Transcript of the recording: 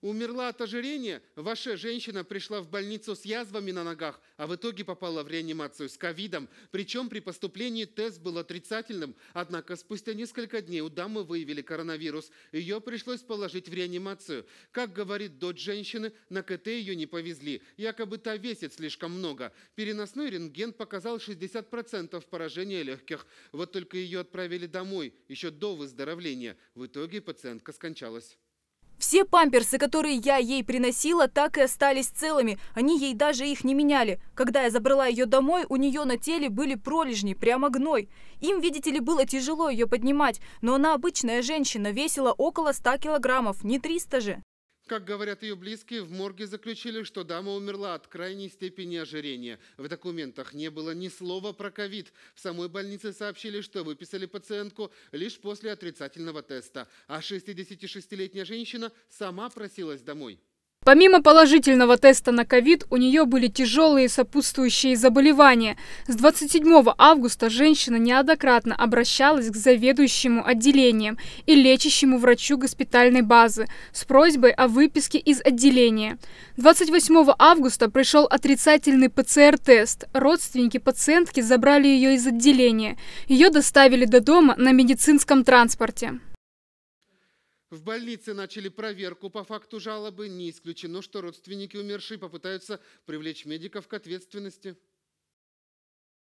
умерла от ожирения, ваша женщина пришла в больницу с язвами на ногах, а в итоге попала в реанимацию с ковидом. Причем при поступлении тест был отрицательным, однако спустя несколько дней у дамы выявили коронавирус. Ее пришлось положить в реанимацию. Как говорит дочь женщины, на КТ ее не повезли. Якобы та весит слишком много. Переносной рентген показал 60% поражения легких. Вот только ее отправили домой еще до выздоровления. В итоге пациентка скончалась. Все памперсы, которые я ей приносила, так и остались целыми. Они ей даже их не меняли. Когда я забрала ее домой, у нее на теле были пролежни, прямо гной. Им, видите ли, было тяжело ее поднимать, но она обычная женщина, весила около 100 килограммов, не 300 же. Как говорят ее близкие, в морге заключили, что дама умерла от крайней степени ожирения. В документах не было ни слова про ковид. В самой больнице сообщили, что выписали пациентку лишь после отрицательного теста. А 66-летняя женщина сама просилась домой. Помимо положительного теста на ковид, у нее были тяжелые сопутствующие заболевания. С 27 августа женщина неоднократно обращалась к заведующему отделением и лечащему врачу госпитальной базы с просьбой о выписке из отделения. 28 августа пришел отрицательный ПЦР-тест. Родственники пациентки забрали ее из отделения. Ее доставили до дома на медицинском транспорте. В больнице начали проверку по факту жалобы. Не исключено, что родственники умершей попытаются привлечь медиков к ответственности.